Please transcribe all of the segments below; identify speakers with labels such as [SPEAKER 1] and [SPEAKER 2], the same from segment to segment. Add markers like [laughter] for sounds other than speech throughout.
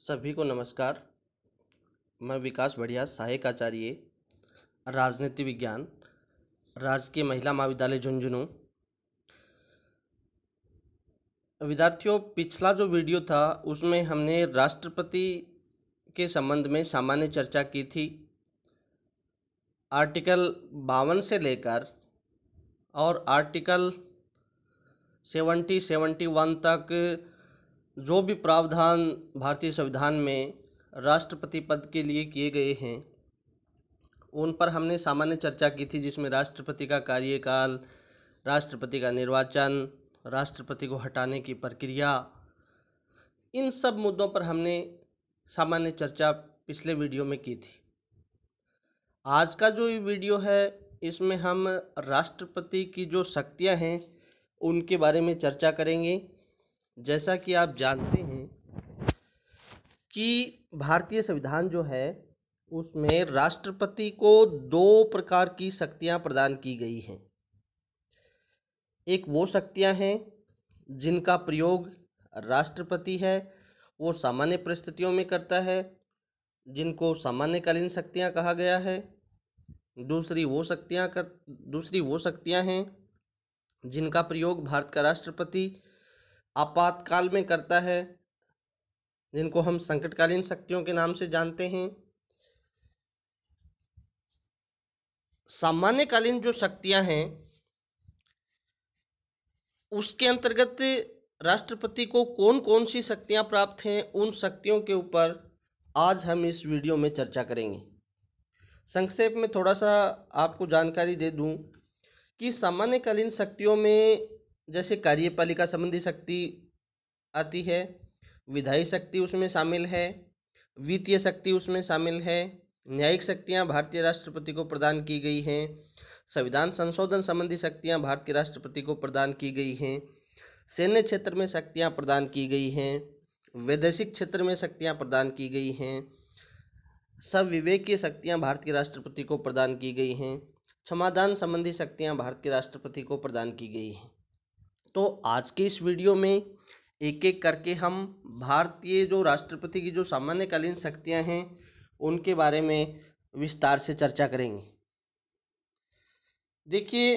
[SPEAKER 1] सभी को नमस्कार मैं विकास बढ़िया सहायक आचार्य राजनीति विज्ञान राजकीय महिला महाविद्यालय झुंझुनू विद्यार्थियों पिछला जो वीडियो था उसमें हमने राष्ट्रपति के संबंध में सामान्य चर्चा की थी आर्टिकल बावन से लेकर और आर्टिकल सेवेंटी सेवेंटी वन तक जो भी प्रावधान भारतीय संविधान में राष्ट्रपति पद के लिए किए गए हैं उन पर हमने सामान्य चर्चा की थी जिसमें राष्ट्रपति का कार्यकाल राष्ट्रपति का निर्वाचन राष्ट्रपति को हटाने की प्रक्रिया इन सब मुद्दों पर हमने सामान्य चर्चा पिछले वीडियो में की थी आज का जो ये वीडियो है इसमें हम राष्ट्रपति की जो शक्तियां हैं उनके बारे में चर्चा करेंगे जैसा कि आप जानते हैं कि भारतीय संविधान जो है उसमें राष्ट्रपति को दो प्रकार की शक्तियां प्रदान की गई हैं एक वो शक्तियां हैं जिनका प्रयोग राष्ट्रपति है वो सामान्य परिस्थितियों में करता है जिनको सामान्यकालीन शक्तियां कहा गया है दूसरी वो शक्तियां कर दूसरी वो शक्तियां हैं जिनका प्रयोग भारत का राष्ट्रपति आपातकाल में करता है जिनको हम संकटकालीन शक्तियों के नाम से जानते हैं सामान्यकालीन जो शक्तियां हैं उसके अंतर्गत राष्ट्रपति को कौन कौन सी शक्तियां प्राप्त हैं उन शक्तियों के ऊपर आज हम इस वीडियो में चर्चा करेंगे संक्षेप में थोड़ा सा आपको जानकारी दे दूं कि सामान्यकालीन शक्तियों में जैसे कार्यपालिका संबंधी शक्ति आती है विधायी शक्ति उसमें शामिल है वित्तीय शक्ति उसमें शामिल है न्यायिक शक्तियाँ भारतीय राष्ट्रपति को प्रदान की गई हैं संविधान संशोधन संबंधी शक्तियाँ भारतीय राष्ट्रपति को प्रदान की गई हैं सैन्य क्षेत्र में शक्तियाँ प्रदान की गई हैं वैदेशिक क्षेत्र में शक्तियाँ प्रदान की गई हैं सब विवेकीय शक्तियाँ भारतीय राष्ट्रपति को प्रदान की गई हैं क्षमादान संबंधी शक्तियाँ भारत के राष्ट्रपति को प्रदान की गई हैं तो आज के इस वीडियो में एक एक करके हम भारतीय जो राष्ट्रपति की जो सामान्यकालीन शक्तियाँ हैं उनके बारे में विस्तार से चर्चा करेंगे देखिए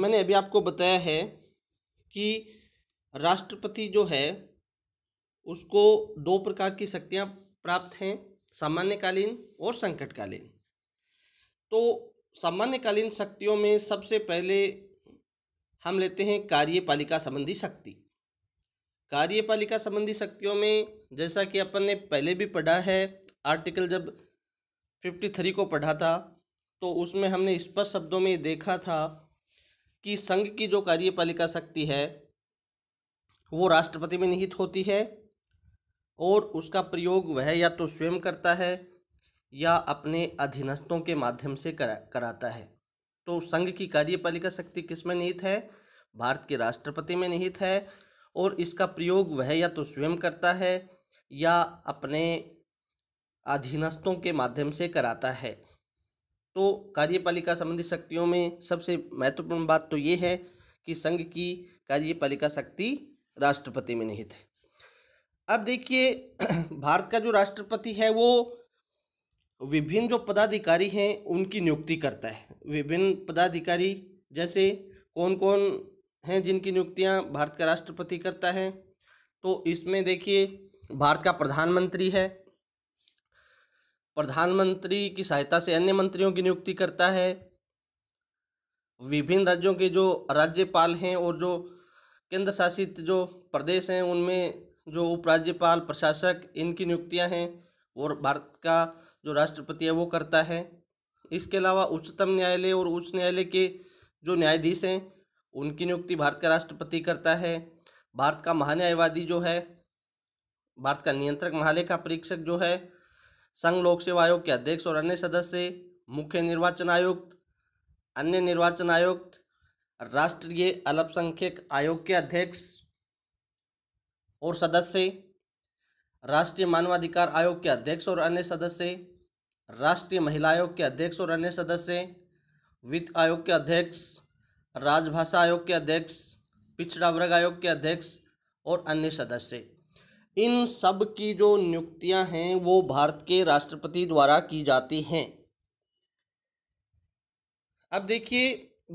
[SPEAKER 1] मैंने अभी आपको बताया है कि राष्ट्रपति जो है उसको दो प्रकार की शक्तियाँ प्राप्त हैं सामान्यकालीन और संकटकालीन तो सामान्यकालीन शक्तियों में सबसे पहले हम लेते हैं कार्यपालिका संबंधी शक्ति कार्यपालिका संबंधी शक्तियों में जैसा कि अपन ने पहले भी पढ़ा है आर्टिकल जब फिफ्टी थ्री को पढ़ा था तो उसमें हमने स्पष्ट शब्दों में देखा था कि संघ की जो कार्यपालिका शक्ति है वो राष्ट्रपति में निहित होती है और उसका प्रयोग वह या तो स्वयं करता है या अपने अधीनस्थों के माध्यम से करा कराता है तो संघ की कार्यपालिका शक्ति किस में निहित है भारत के राष्ट्रपति में निहित है और इसका प्रयोग वह या तो स्वयं करता है या अपने अधीनस्थों के माध्यम से कराता है तो कार्यपालिका संबंधी शक्तियों में सबसे महत्वपूर्ण बात तो ये है कि संघ की कार्यपालिका शक्ति राष्ट्रपति में निहित है अब देखिए [clears throat] भारत का जो राष्ट्रपति है वो विभिन्न जो पदाधिकारी हैं उनकी नियुक्ति करता है विभिन्न पदाधिकारी जैसे कौन कौन हैं जिनकी नियुक्तियां भारत का राष्ट्रपति करता है तो इसमें देखिए भारत का प्रधानमंत्री है प्रधानमंत्री की सहायता से अन्य मंत्रियों की नियुक्ति करता है विभिन्न राज्यों के जो राज्यपाल हैं और जो केंद्र शासित जो प्रदेश हैं उनमें जो उपराज्यपाल प्रशासक इनकी नियुक्तियां हैं और भारत का जो राष्ट्रपति है वो करता है इसके अलावा उच्चतम न्यायालय और उच्च न्यायालय के जो न्यायाधीश हैं उनकी नियुक्ति भारत का राष्ट्रपति करता है भारत का महान्यायवादी जो है भारत का नियंत्रक महालेखा परीक्षक जो है संघ लोक सेवा आयोग के अध्यक्ष और अन्य सदस्य मुख्य निर्वाचन आयुक्त अन्य निर्वाचन आयुक्त राष्ट्रीय अल्पसंख्यक आयोग के अध्यक्ष और सदस्य राष्ट्रीय मानवाधिकार आयोग के अध्यक्ष और अन्य सदस्य राष्ट्रीय महिला आयोग के अध्यक्ष और अन्य सदस्य वित्त आयोग के अध्यक्ष राजभाषा आयोग के अध्यक्ष पिछड़ा वर्ग आयोग के अध्यक्ष और अन्य सदस्य इन सब की जो नियुक्तियां हैं वो भारत के राष्ट्रपति द्वारा की जाती हैं अब देखिए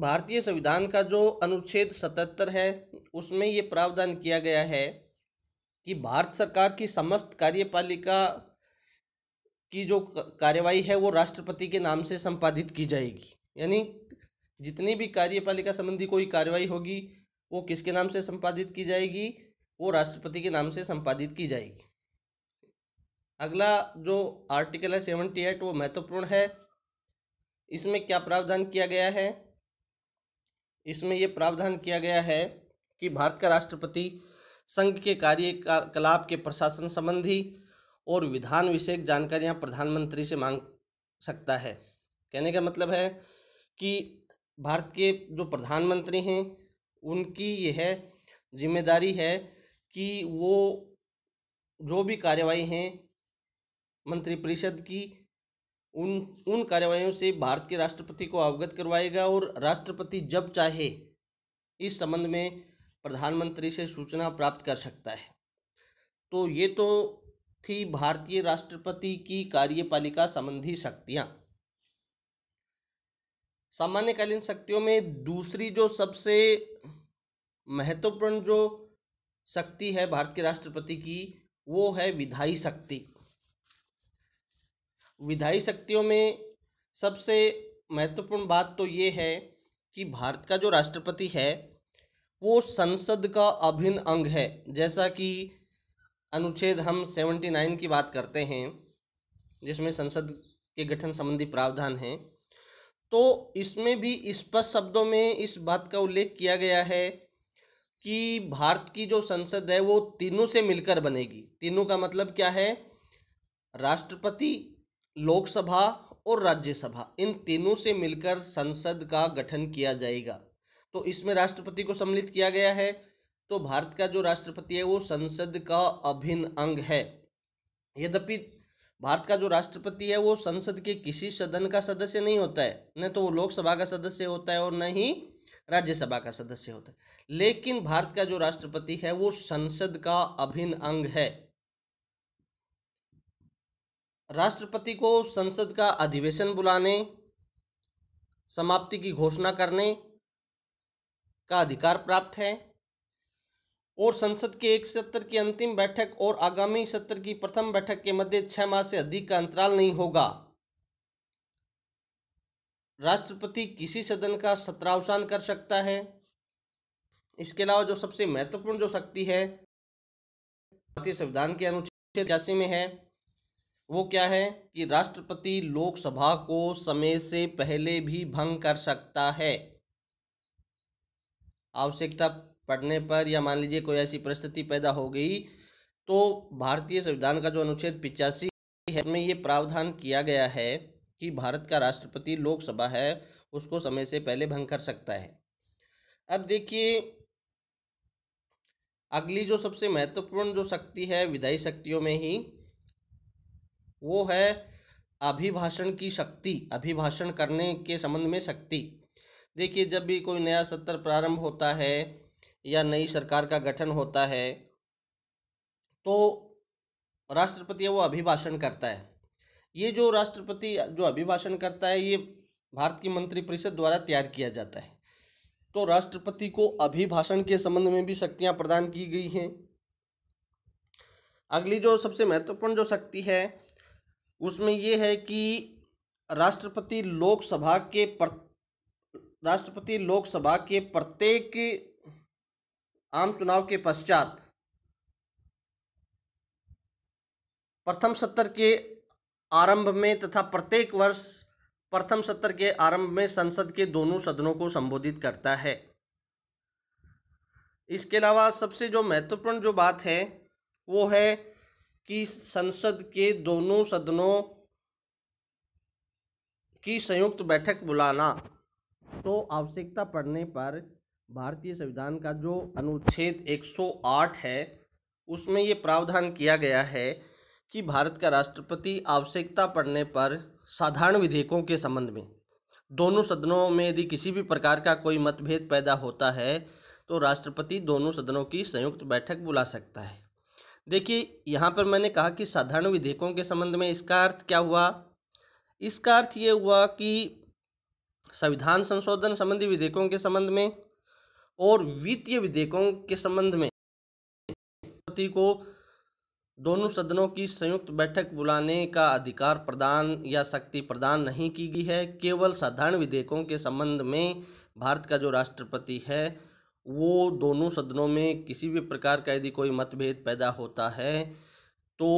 [SPEAKER 1] भारतीय संविधान का जो अनुच्छेद सतहत्तर है उसमें ये प्रावधान किया गया है कि भारत सरकार की समस्त कार्यपालिका की जो कार्यवाही है वो राष्ट्रपति के नाम से संपादित की जाएगी यानी जितनी भी कार्यपालिका संबंधी कोई कार्यवाही होगी वो किसके नाम से संपादित की जाएगी वो राष्ट्रपति के नाम से संपादित की जाएगी अगला जो आर्टिकल है सेवेंटी एट वो महत्वपूर्ण है इसमें क्या प्रावधान किया गया है इसमें यह प्रावधान किया गया है कि भारत का राष्ट्रपति संघ के कार्यकलाप के प्रशासन संबंधी और विधान विषयक जानकारियां प्रधानमंत्री से मांग सकता है कहने का मतलब है कि भारत के जो प्रधानमंत्री हैं उनकी यह है, जिम्मेदारी है कि वो जो भी कार्यवाही हैं मंत्रिपरिषद की उन उन कार्यवाहियों से भारत के राष्ट्रपति को अवगत करवाएगा और राष्ट्रपति जब चाहे इस संबंध में प्रधानमंत्री से सूचना प्राप्त कर सकता है तो ये तो थी भारतीय राष्ट्रपति की कार्यपालिका संबंधी शक्तियां सामान्यकालीन शक्तियों में दूसरी जो सबसे महत्वपूर्ण जो शक्ति है भारत के राष्ट्रपति की वो है विधायी शक्ति विधायी शक्तियों में सबसे महत्वपूर्ण बात तो ये है कि भारत का जो राष्ट्रपति है वो संसद का अभिन्न अंग है जैसा कि अनुच्छेद हम 79 की बात करते हैं जिसमें संसद के गठन संबंधी प्रावधान हैं तो इसमें भी स्पष्ट शब्दों में इस बात का उल्लेख किया गया है कि भारत की जो संसद है वो तीनों से मिलकर बनेगी तीनों का मतलब क्या है राष्ट्रपति लोकसभा और राज्यसभा इन तीनों से मिलकर संसद का गठन किया जाएगा तो इसमें राष्ट्रपति को सम्मिलित किया गया है तो भारत का जो राष्ट्रपति है वो संसद का अभिन्न अंग है यद्यपि भारत का जो राष्ट्रपति है वो संसद के किसी सदन का सदस्य नहीं होता है न तो वो लोकसभा का सदस्य होता है और न ही राज्यसभा का सदस्य होता है लेकिन भारत का जो राष्ट्रपति है वो संसद का अभिन्न अंग है राष्ट्रपति को संसद का अधिवेशन बुलाने समाप्ति की घोषणा करने का अधिकार प्राप्त है और संसद के एक सत्र की अंतिम बैठक और आगामी सत्र की प्रथम बैठक के मध्य छह माह से अधिक का अंतराल नहीं होगा राष्ट्रपति किसी सदन का सत्रावसान कर सकता है इसके अलावा जो सबसे महत्वपूर्ण जो शक्ति है भारतीय संविधान के अनुच्छेद में है वो क्या है कि राष्ट्रपति लोकसभा को समय से पहले भी भंग कर सकता है आवश्यकता पढ़ने पर या मान लीजिए कोई ऐसी परिस्थिति पैदा हो गई तो भारतीय संविधान का जो अनुच्छेद पिचासी है उसमें ये प्रावधान किया गया है कि भारत का राष्ट्रपति लोकसभा है उसको समय से पहले भंग कर सकता है अब देखिए अगली जो सबसे महत्वपूर्ण जो शक्ति है विधायी शक्तियों में ही वो है अभिभाषण की शक्ति अभिभाषण करने के संबंध में शक्ति देखिए जब भी कोई नया सत्र प्रारंभ होता है या नई सरकार का गठन होता है तो राष्ट्रपति वो अभिभाषण करता है ये जो राष्ट्रपति जो अभिभाषण करता है ये भारत की मंत्रिपरिषद द्वारा तैयार किया जाता है तो राष्ट्रपति को अभिभाषण के संबंध में भी शक्तियां प्रदान की गई हैं अगली जो सबसे महत्वपूर्ण जो शक्ति है उसमें ये है कि राष्ट्रपति लोकसभा के राष्ट्रपति लोकसभा के प्रत्येक आम चुनाव के पश्चात प्रथम सत्र के आरंभ में तथा प्रत्येक वर्ष प्रथम सत्र के आरंभ में संसद के दोनों सदनों को संबोधित करता है इसके अलावा सबसे जो महत्वपूर्ण जो बात है वो है कि संसद के दोनों सदनों की संयुक्त बैठक बुलाना तो आवश्यकता पड़ने पर भारतीय संविधान का जो अनुच्छेद 108 है उसमें ये प्रावधान किया गया है कि भारत का राष्ट्रपति आवश्यकता पड़ने पर साधारण विधेयकों के संबंध में दोनों सदनों में यदि किसी भी प्रकार का कोई मतभेद पैदा होता है तो राष्ट्रपति दोनों सदनों की संयुक्त बैठक बुला सकता है देखिए यहाँ पर मैंने कहा कि साधारण विधेयकों के संबंध में इसका अर्थ क्या हुआ इसका अर्थ ये हुआ कि संविधान संशोधन संबंधी विधेयकों के संबंध में और वित्तीय विधेयकों के संबंध में राष्ट्रपति को दोनों सदनों की संयुक्त बैठक बुलाने का अधिकार प्रदान या शक्ति प्रदान नहीं की गई है केवल साधारण विधेयकों के संबंध में भारत का जो राष्ट्रपति है वो दोनों सदनों में किसी भी प्रकार का यदि कोई मतभेद पैदा होता है तो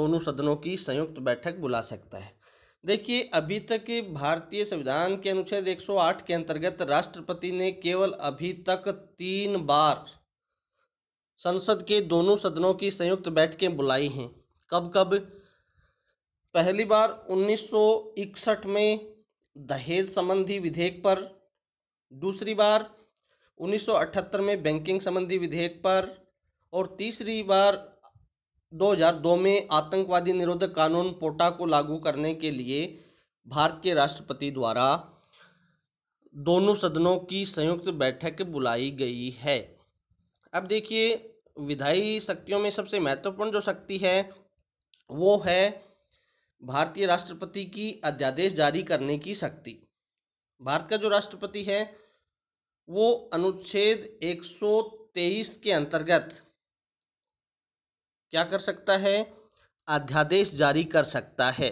[SPEAKER 1] दोनों सदनों की संयुक्त बैठक बुला सकता है देखिए अभी तक भारतीय संविधान के अनुच्छेद 108 के अंतर्गत राष्ट्रपति ने केवल अभी तक तीन बार संसद के दोनों सदनों की संयुक्त बैठकें बुलाई हैं कब कब पहली बार 1961 में दहेज संबंधी विधेयक पर दूसरी बार 1978 में बैंकिंग संबंधी विधेयक पर और तीसरी बार 2002 में आतंकवादी निरोधक कानून पोटा को लागू करने के लिए भारत के राष्ट्रपति द्वारा दोनों सदनों की संयुक्त बैठक बुलाई गई है अब देखिए विधायी शक्तियों में सबसे महत्वपूर्ण जो शक्ति है वो है भारतीय राष्ट्रपति की अध्यादेश जारी करने की शक्ति भारत का जो राष्ट्रपति है वो अनुच्छेद 123 के अंतर्गत क्या कर सकता है अध्यादेश जारी कर सकता है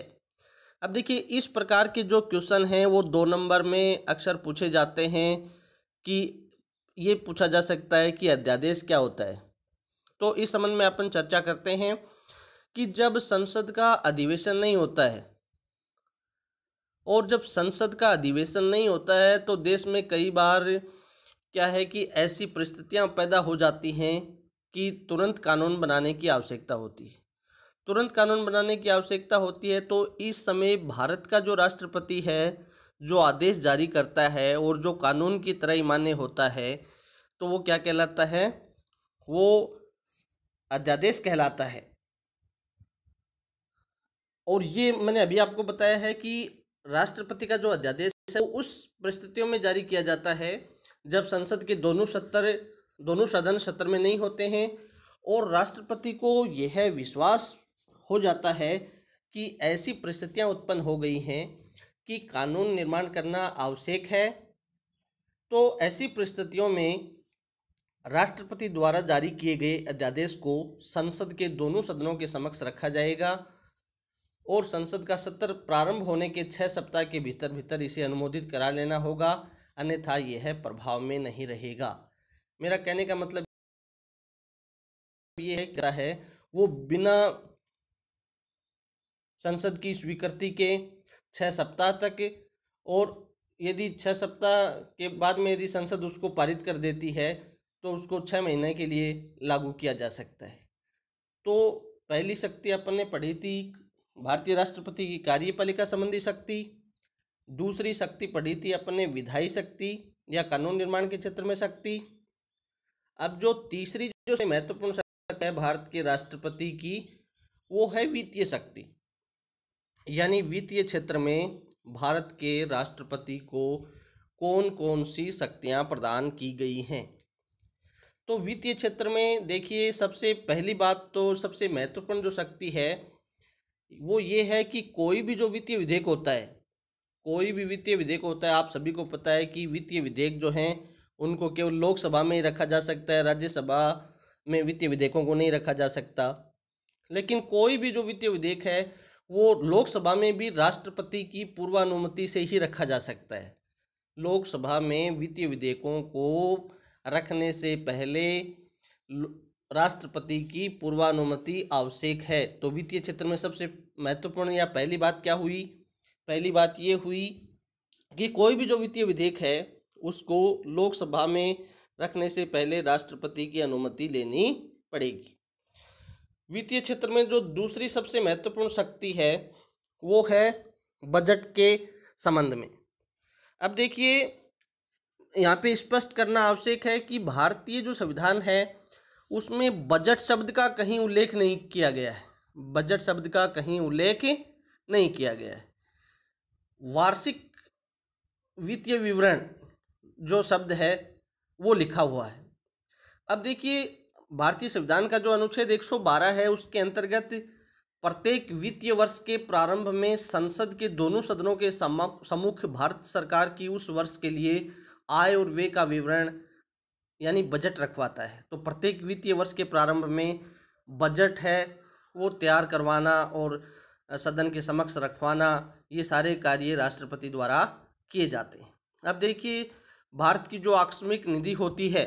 [SPEAKER 1] अब देखिए इस प्रकार के जो क्वेश्चन हैं वो दो नंबर में अक्सर पूछे जाते हैं कि ये पूछा जा सकता है कि अध्यादेश क्या होता है तो इस संबंध में अपन चर्चा करते हैं कि जब संसद का अधिवेशन नहीं होता है और जब संसद का अधिवेशन नहीं होता है तो देश में कई बार क्या है कि ऐसी परिस्थितियां पैदा हो जाती हैं की तुरंत कानून बनाने की आवश्यकता होती है तुरंत कानून बनाने की आवश्यकता होती है तो इस समय भारत का जो राष्ट्रपति है जो आदेश जारी करता है और जो कानून की तरह मान्य होता है तो वो क्या कहलाता है वो अध्यादेश कहलाता है और ये मैंने अभी आपको बताया है कि राष्ट्रपति का जो अध्यादेश है वो उस परिस्थितियों में जारी किया जाता है जब संसद के दोनों सत्तर दोनों सदन सत्र में नहीं होते हैं और राष्ट्रपति को यह विश्वास हो जाता है कि ऐसी परिस्थितियां उत्पन्न हो गई हैं कि कानून निर्माण करना आवश्यक है तो ऐसी परिस्थितियों में राष्ट्रपति द्वारा जारी किए गए अध्यादेश को संसद के दोनों सदनों के समक्ष रखा जाएगा और संसद का सत्र प्रारंभ होने के छः सप्ताह के भीतर भीतर इसे अनुमोदित करा लेना होगा अन्यथा यह प्रभाव में नहीं रहेगा मेरा कहने का मतलब ये है क्या है वो बिना संसद की स्वीकृति के छः सप्ताह तक और यदि छः सप्ताह के बाद में यदि संसद उसको पारित कर देती है तो उसको छः महीने के लिए लागू किया जा सकता है तो पहली शक्ति अपन ने पढ़ी थी भारतीय राष्ट्रपति की कार्यपालिका संबंधी शक्ति दूसरी शक्ति पढ़ी थी अपन ने विधायी शक्ति या कानून निर्माण के क्षेत्र में शक्ति अब जो तीसरी जो महत्वपूर्ण शक्ति है भारत के राष्ट्रपति की वो है वित्तीय शक्ति यानी वित्तीय क्षेत्र में भारत के राष्ट्रपति को कौन कौन सी शक्तियां प्रदान की गई हैं तो वित्तीय क्षेत्र में देखिए सबसे पहली बात तो सबसे महत्वपूर्ण जो शक्ति है वो ये है कि कोई भी जो वित्तीय विधेयक होता है कोई भी वित्तीय विधेयक होता है आप सभी को पता है कि वित्तीय विधेयक जो हैं उनको केवल लोकसभा में ही रखा जा सकता है राज्यसभा में वित्तीय विधेयकों को नहीं रखा जा सकता लेकिन कोई भी जो वित्तीय विधेयक है वो लोकसभा में भी राष्ट्रपति की पूर्वानुमति से ही रखा जा सकता है लोकसभा में वित्तीय विधेयकों को रखने से पहले राष्ट्रपति की पूर्वानुमति आवश्यक है तो वित्तीय क्षेत्र में सबसे महत्वपूर्ण या पहली बात क्या हुई पहली बात ये हुई कि कोई भी जो वित्तीय विधेयक है उसको लोकसभा में रखने से पहले राष्ट्रपति की अनुमति लेनी पड़ेगी वित्तीय क्षेत्र में जो दूसरी सबसे महत्वपूर्ण शक्ति है वो है बजट के संबंध में अब देखिए यहाँ पे स्पष्ट करना आवश्यक है कि भारतीय जो संविधान है उसमें बजट शब्द का कहीं उल्लेख नहीं किया गया है बजट शब्द का कहीं उल्लेख नहीं किया गया है वार्षिक वित्तीय विवरण जो शब्द है वो लिखा हुआ है अब देखिए भारतीय संविधान का जो अनुच्छेद 112 है उसके अंतर्गत प्रत्येक वित्तीय वर्ष के प्रारंभ में संसद के दोनों सदनों के सम्मुख भारत सरकार की उस वर्ष के लिए आय और व्यय का विवरण यानी बजट रखवाता है तो प्रत्येक वित्तीय वर्ष के प्रारंभ में बजट है वो तैयार करवाना और सदन के समक्ष रखवाना ये सारे कार्य राष्ट्रपति द्वारा किए जाते हैं अब देखिए भारत की जो आकस्मिक निधि होती है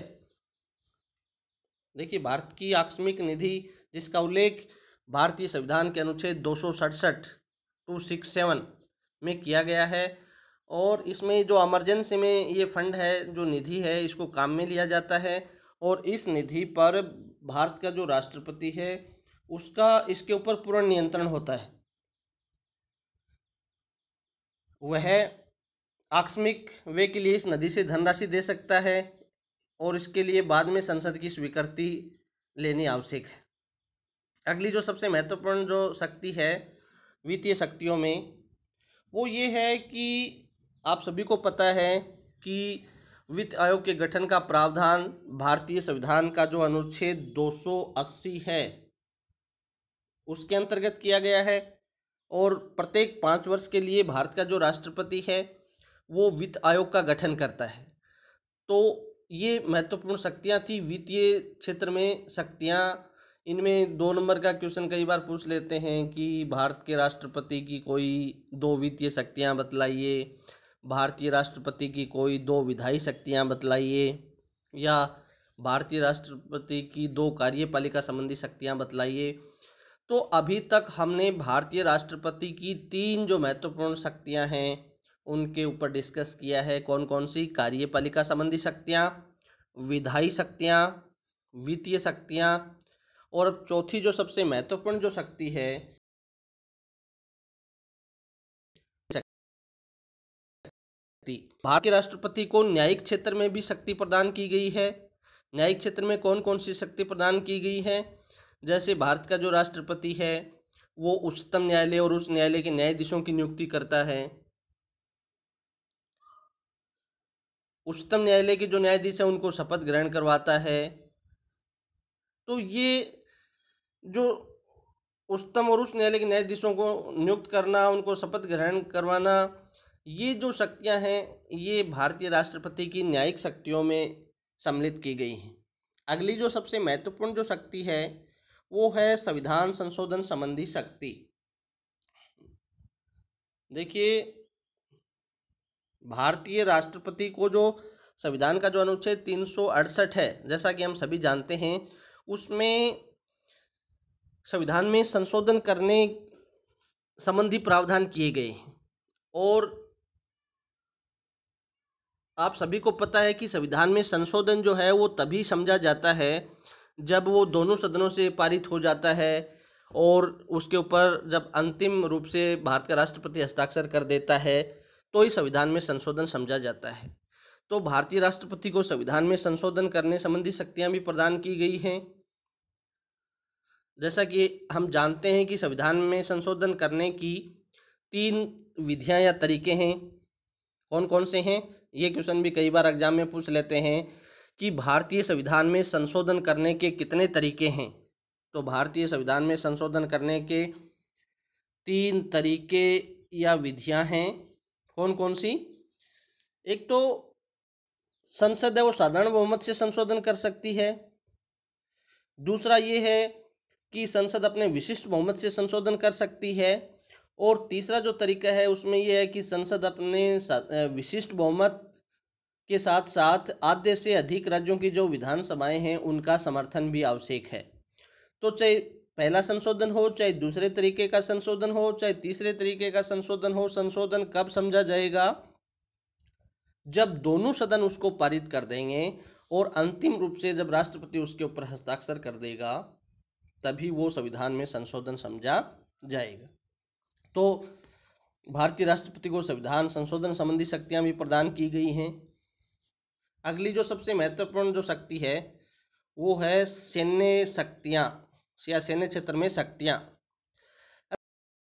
[SPEAKER 1] देखिए भारत की आकस्मिक निधि जिसका उल्लेख भारतीय संविधान के अनुच्छेद दो सौ सड़सठ टू सिक्स सेवन में किया गया है और इसमें जो एमरजेंसी में ये फंड है जो निधि है इसको काम में लिया जाता है और इस निधि पर भारत का जो राष्ट्रपति है उसका इसके ऊपर पूर्ण नियंत्रण होता है वह आकस्मिक वे के लिए इस नदी से धनराशि दे सकता है और इसके लिए बाद में संसद की स्वीकृति लेनी आवश्यक है अगली जो सबसे महत्वपूर्ण जो शक्ति है वित्तीय शक्तियों में वो ये है कि आप सभी को पता है कि वित्त आयोग के गठन का प्रावधान भारतीय संविधान का जो अनुच्छेद 280 है उसके अंतर्गत किया गया है और प्रत्येक पाँच वर्ष के लिए भारत का जो राष्ट्रपति है वो वित्त आयोग का गठन करता है तो ये महत्वपूर्ण शक्तियाँ थी वित्तीय क्षेत्र में शक्तियाँ इनमें दो नंबर का क्वेश्चन कई बार पूछ लेते हैं कि भारत के राष्ट्रपति की कोई दो वित्तीय शक्तियाँ बतलाइए भारतीय राष्ट्रपति की कोई दो विधायी शक्तियाँ बतलाइए या भारतीय राष्ट्रपति की दो कार्यपालिका संबंधी शक्तियाँ बतलाइए तो अभी तक हमने भारतीय राष्ट्रपति की तीन जो महत्वपूर्ण शक्तियाँ हैं उनके ऊपर डिस्कस किया है कौन कौन सी कार्यपालिका संबंधी शक्तियाँ विधायी शक्तियाँ वित्तीय शक्तियाँ और अब चौथी जो सबसे महत्वपूर्ण जो शक्ति है भारत के राष्ट्रपति को न्यायिक क्षेत्र में भी शक्ति प्रदान की गई है न्यायिक क्षेत्र में कौन कौन सी शक्ति प्रदान की गई है जैसे भारत का जो राष्ट्रपति है वो उच्चतम न्यायालय और उच्च न्यायालय के न्यायाधीशों की नियुक्ति करता है उच्चतम न्यायालय के जो न्यायाधीश हैं उनको शपथ ग्रहण करवाता है तो ये जो उच्चतम और उच्च न्यायालय के न्यायाधीशों को नियुक्त करना उनको शपथ ग्रहण करवाना ये जो शक्तियां हैं ये भारतीय राष्ट्रपति की न्यायिक शक्तियों में सम्मिलित की गई हैं अगली जो सबसे महत्वपूर्ण जो शक्ति है वो है संविधान संशोधन संबंधी शक्ति देखिए भारतीय राष्ट्रपति को जो संविधान का जो अनुच्छेद तीन है जैसा कि हम सभी जानते हैं उसमें संविधान में संशोधन करने संबंधी प्रावधान किए गए हैं और आप सभी को पता है कि संविधान में संशोधन जो है वो तभी समझा जाता है जब वो दोनों सदनों से पारित हो जाता है और उसके ऊपर जब अंतिम रूप से भारत का राष्ट्रपति हस्ताक्षर कर देता है तो ही संविधान में संशोधन समझा जाता है तो भारतीय राष्ट्रपति को संविधान में संशोधन करने संबंधी शक्तियां भी प्रदान की गई हैं जैसा कि हम जानते हैं कि संविधान में संशोधन करने की तीन विधियां या तरीके हैं कौन कौन से हैं ये क्वेश्चन भी कई बार एग्जाम में पूछ लेते हैं कि भारतीय संविधान में संशोधन करने के कितने तरीके हैं तो भारतीय संविधान में संशोधन करने के तीन तरीके या विधियां हैं कौन कौन सी एक तो संसद है वो साधारण बहुमत से संशोधन कर सकती है दूसरा ये है कि संसद अपने विशिष्ट बहुमत से संशोधन कर सकती है और तीसरा जो तरीका है उसमें यह है कि संसद अपने विशिष्ट बहुमत के साथ साथ आधे से अधिक राज्यों की जो विधानसभाएं हैं उनका समर्थन भी आवश्यक है तो चाहे पहला संशोधन हो चाहे दूसरे तरीके का संशोधन हो चाहे तीसरे तरीके का संशोधन हो संशोधन कब समझा जाएगा जब दोनों सदन उसको पारित कर देंगे और अंतिम रूप से जब राष्ट्रपति उसके ऊपर हस्ताक्षर कर देगा तभी वो संविधान में संशोधन समझा जाएगा तो भारतीय राष्ट्रपति को संविधान संशोधन संबंधी शक्तियां भी प्रदान की गई हैं अगली जो सबसे महत्वपूर्ण जो शक्ति है वो है सैन्य शक्तियां या सैन्य क्षेत्र में शक्तियाँ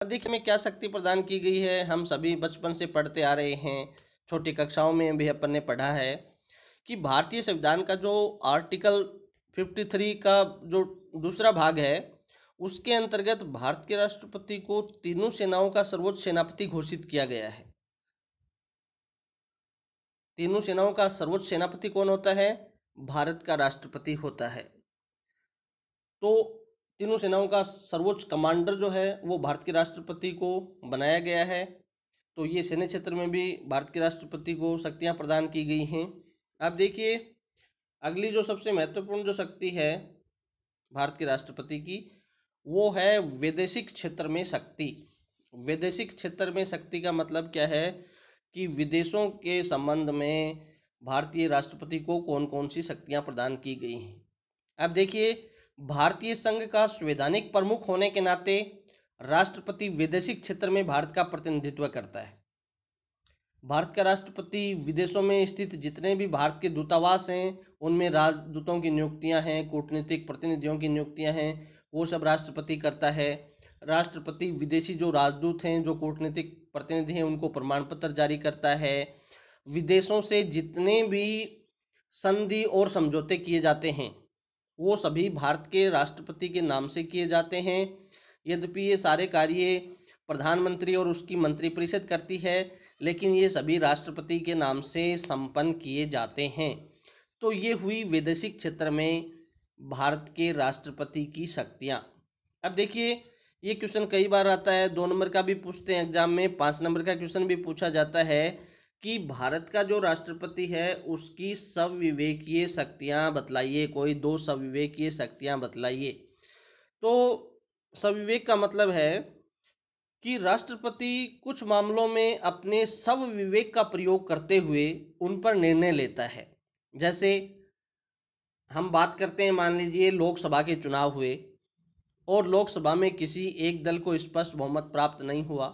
[SPEAKER 1] अब देखिए में क्या शक्ति प्रदान की गई है हम सभी बचपन से पढ़ते आ रहे हैं छोटी कक्षाओं में भी अपन ने पढ़ा है कि भारतीय संविधान का जो आर्टिकल 53 का जो दूसरा भाग है उसके अंतर्गत भारत के राष्ट्रपति को तीनों सेनाओं का सर्वोच्च सेनापति घोषित किया गया है तीनों सेनाओं का सर्वोच्च सेनापति कौन होता है भारत का राष्ट्रपति होता है तो तीनों सेनाओं का सर्वोच्च कमांडर जो है वो भारत के राष्ट्रपति को बनाया गया है तो ये सेना क्षेत्र में भी भारत के राष्ट्रपति को शक्तियाँ प्रदान की गई हैं अब देखिए अगली जो सबसे महत्वपूर्ण जो शक्ति है भारत के राष्ट्रपति की वो है वैदेशिक क्षेत्र में शक्ति वैदेशिक क्षेत्र में शक्ति का मतलब क्या है कि विदेशों के संबंध में भारतीय राष्ट्रपति को कौन कौन सी शक्तियाँ प्रदान की गई हैं अब देखिए भारतीय संघ का संवैधानिक प्रमुख होने के नाते राष्ट्रपति विदेशी क्षेत्र में भारत का प्रतिनिधित्व करता है भारत का राष्ट्रपति विदेशों में स्थित जितने भी भारत के दूतावास हैं उनमें राजदूतों की नियुक्तियां हैं कूटनीतिक प्रतिनिधियों की नियुक्तियां हैं वो सब राष्ट्रपति करता है राष्ट्रपति विदेशी जो राजदूत हैं जो कूटनीतिक प्रतिनिधि हैं उनको प्रमाण पत्र जारी करता है विदेशों से जितने भी संधि और समझौते किए जाते हैं वो सभी भारत के राष्ट्रपति के नाम से किए जाते हैं यद्यपि ये सारे कार्य प्रधानमंत्री और उसकी मंत्रिपरिषद करती है लेकिन ये सभी राष्ट्रपति के नाम से संपन्न किए जाते हैं तो ये हुई वैदेशिक क्षेत्र में भारत के राष्ट्रपति की शक्तियाँ अब देखिए ये क्वेश्चन कई बार आता है दो नंबर का भी पूछते हैं एग्जाम में पाँच नंबर का क्वेश्चन भी पूछा जाता है कि भारत का जो राष्ट्रपति है उसकी सविवेकीय शक्तियाँ बतलाइए कोई दो सविवेकीय शक्तियाँ बतलाइए तो सविवेक का मतलब है कि राष्ट्रपति कुछ मामलों में अपने सब विवेक का प्रयोग करते हुए उन पर निर्णय लेता है जैसे हम बात करते हैं मान लीजिए लोकसभा के चुनाव हुए और लोकसभा में किसी एक दल को स्पष्ट बहुमत प्राप्त नहीं हुआ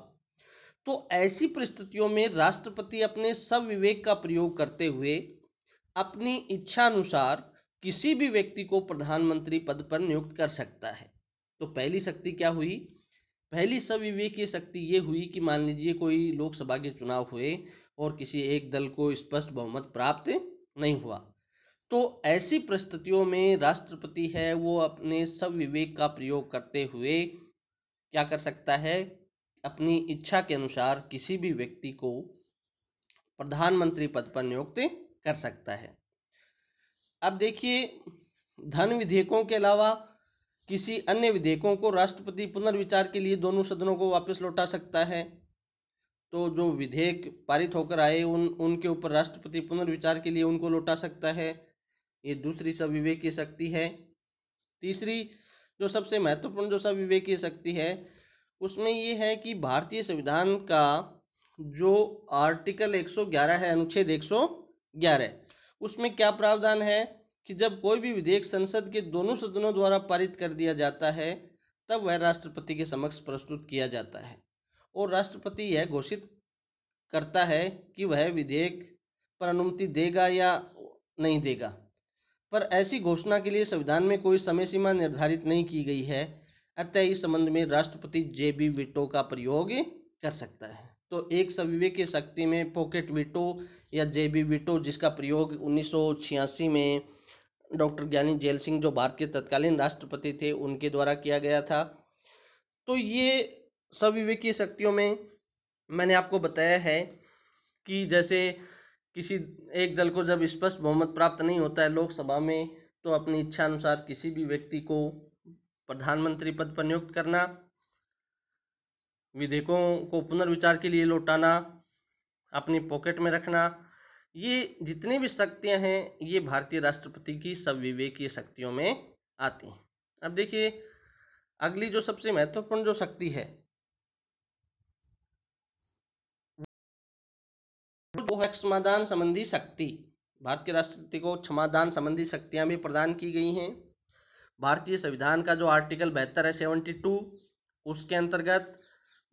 [SPEAKER 1] तो ऐसी परिस्थितियों में राष्ट्रपति अपने विवेक का प्रयोग करते हुए अपनी इच्छा अनुसार किसी भी व्यक्ति को प्रधानमंत्री पद पर नियुक्त कर सकता है तो पहली शक्ति क्या हुई पहली ये शक्ति ये हुई कि मान लीजिए कोई लोकसभा के चुनाव हुए और किसी एक दल को स्पष्ट बहुमत प्राप्त नहीं हुआ तो ऐसी परिस्थितियों में राष्ट्रपति है वो अपने विवेक का प्रयोग करते हुए क्या कर सकता है अपनी इच्छा के अनुसार किसी भी व्यक्ति को प्रधानमंत्री पद पर नियुक्त कर सकता है अब देखिए धन विधेयकों के अलावा किसी अन्य विधेयकों को राष्ट्रपति पुनर्विचार के लिए दोनों सदनों को वापस लौटा सकता है तो जो विधेयक पारित होकर आए उन उनके ऊपर राष्ट्रपति पुनर्विचार के लिए उनको लौटा सकता है ये दूसरी सविवेकीय शक्ति है तीसरी जो सबसे महत्वपूर्ण जो सविवेकीय शक्ति है उसमें ये है कि भारतीय संविधान का जो आर्टिकल 111 है अनुच्छेद 111 उसमें क्या प्रावधान है कि जब कोई भी विधेयक संसद के दोनों सदनों द्वारा पारित कर दिया जाता है तब वह राष्ट्रपति के समक्ष प्रस्तुत किया जाता है और राष्ट्रपति यह घोषित करता है कि वह विधेयक पर अनुमति देगा या नहीं देगा पर ऐसी घोषणा के लिए संविधान में कोई समय सीमा निर्धारित नहीं की गई है अतः इस संबंध में राष्ट्रपति जे बी विटो का प्रयोग कर सकता है तो एक सविवे शक्ति में पॉकेट विटो या जे बी विटो जिसका प्रयोग उन्नीस में डॉक्टर ज्ञानी जेल सिंह जो भारत के तत्कालीन राष्ट्रपति थे उनके द्वारा किया गया था तो ये सविवेकीय शक्तियों में मैंने आपको बताया है कि जैसे किसी एक दल को जब स्पष्ट बहुमत प्राप्त नहीं होता है लोकसभा में तो अपनी इच्छा अनुसार किसी भी व्यक्ति को प्रधानमंत्री पद पर नियुक्त करना विधेयकों को पुनर्विचार के लिए लौटाना अपनी पॉकेट में रखना ये जितनी भी शक्तियां हैं ये भारतीय राष्ट्रपति की सब विवेकीय शक्तियों में आती हैं अब देखिए अगली जो सबसे महत्वपूर्ण जो शक्ति है वो है क्षमादान संबंधी शक्ति भारत के राष्ट्रपति को क्षमादान संबंधी शक्तियां भी प्रदान की गई हैं भारतीय संविधान का जो आर्टिकल बहत्तर है सेवेंटी टू उसके अंतर्गत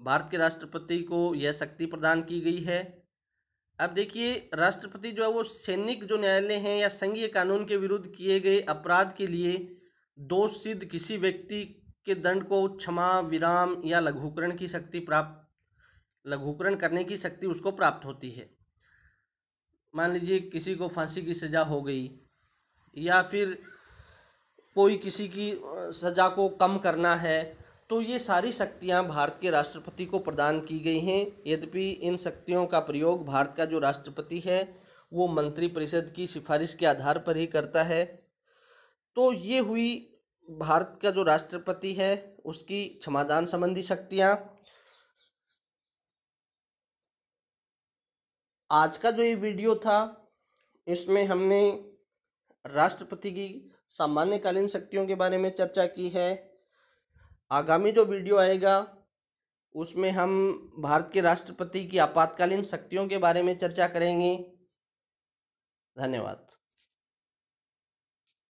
[SPEAKER 1] भारत के राष्ट्रपति को यह शक्ति प्रदान की गई है अब देखिए राष्ट्रपति जो है वो सैनिक जो न्यायालय हैं या संघीय कानून के विरुद्ध किए गए अपराध के लिए दोष सिद्ध किसी व्यक्ति के दंड को क्षमा विराम या लघुकरण की शक्ति प्राप्त लघुकरण करने की शक्ति उसको प्राप्त होती है मान लीजिए किसी को फांसी की सज़ा हो गई या फिर कोई किसी की सज़ा को कम करना है तो ये सारी शक्तियाँ भारत के राष्ट्रपति को प्रदान की गई हैं यद्यपि इन शक्तियों का प्रयोग भारत का जो राष्ट्रपति है वो मंत्रिपरिषद की सिफारिश के आधार पर ही करता है तो ये हुई भारत का जो राष्ट्रपति है उसकी क्षमादान संबंधी शक्तियाँ आज का जो ये वीडियो था इसमें हमने राष्ट्रपति की सामान्यकालीन शक्तियों के बारे में चर्चा की है आगामी जो वीडियो आएगा उसमें हम भारत के राष्ट्रपति की आपातकालीन शक्तियों के बारे में चर्चा करेंगे धन्यवाद